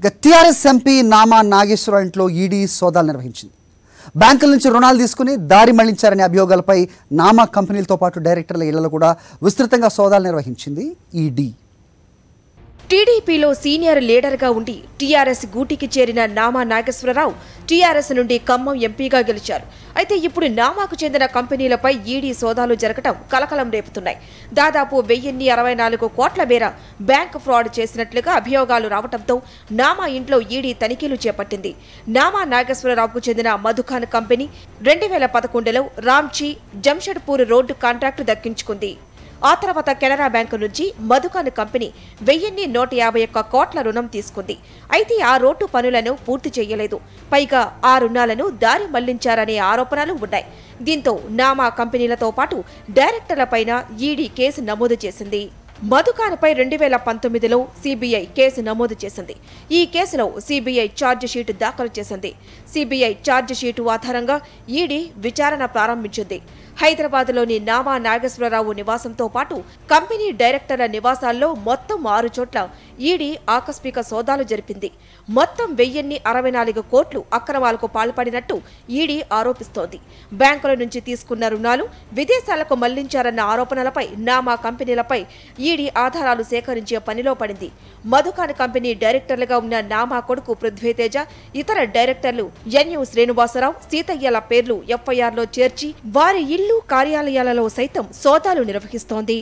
ఇక TRS MP Nama Nageswara ఇంట్లో ED సోదాలు నిర్వహించింది బ్యాంకుల నుంచి రుణాలు తీసుకుని దారి మళ్లించారనే అభియోగాలపై నామా కంపెనీలతో పాటు డైరెక్టర్ల ఇళ్లలో కూడా విస్తృతంగా సోదాలు నిర్వహించింది ఈడీ టీడీపీలో సీనియర్ లీడర్గా ఉండి టీఆర్ఎస్ గూటికి చేరిన నామా నాగేశ్వరరావు టీఆర్ఎస్ నుండి ఖమ్మం ఎంపీగా గెలిచారు అయితే ఇప్పుడు నామాకు చెందిన కంపెనీలపై ఈడీ సోదాలు జరగడం కలకలం రేపుతున్నాయి దాదాపు వెయ్యిన్ని అరవై నాలుగు కోట్ల మేర బ్యాంక్ ఫ్రాడ్ చేసినట్లుగా అభియోగాలు రావడంతో నామా ఇంట్లో ఈడీ తనిఖీలు చేపట్టింది నామా నాగేశ్వరరావుకు చెందిన మధుఖాన్ కంపెనీ రెండు వేల పదకొండులో రామ్చీ జంషెడ్పూర్ రోడ్డు కాంట్రాక్టు దక్కించుకుంది ఆ తర్వాత కెనరా బ్యాంకు నుంచి మధుకాను కంపెనీ వెయ్యిన్ని నూట యాభై ఒక్క కోట్ల రుణం తీసుకుంది అయితే ఆ రోడ్డు పనులను పూర్తి చేయలేదు పైగా ఆ రుణాలను దారి మళ్లించారనే ఆరోపణలు ఉన్నాయి దీంతో నామా కంపెనీలతో పాటు డైరెక్టర్లపైన ఈడీ కేసు నమోదు చేసింది మధుకానపై రెండు వేల పంతొమ్మిదిలో సిబిఐ కేసు నమోదు చేసింది ఈ కేసులో సిబిఐ ఛార్జిషీటు దాఖలు చేసింది సిబిఐ ఛార్జిషీటు ఆధారంగా ఈడీ విచారణ ప్రారంభించింది హైదరాబాద్లోని నామా నాగేశ్వరరావు నివాసంతో పాటు కంపెనీ డైరెక్టర్ల నివాసాల్లో మొత్తం ఆరు చోట్ల ఈడీ ఆకస్మిక సోదాలు జరిపింది మొత్తం వెయ్యిన్ని అరవై నాలుగు కోట్లు అక్రమాలకు పాల్పడినట్టు ఈడీ ఆరోపిస్తోంది బ్యాంకుల నుంచి తీసుకున్న రుణాలు విదేశాలకు మళ్లించారన్న ఆరోపణలపై నామా కంపెనీలపై ఈడీ ఆధారాలు సేకరించే పనిలో పడింది మధుకాన్ కంపెనీ డైరెక్టర్లుగా ఉన్న నామా కొడుకు పృథ్వీతేజ ఇతర డైరెక్టర్లు ఎన్యు శ్రీనివాసరావు సీతయ్యల పేర్లు ఎఫ్ఐఆర్లో చేర్చి వారి ఇల్లు కార్యాలయాలలో సైతం సోదాలు నిర్వహిస్తోంది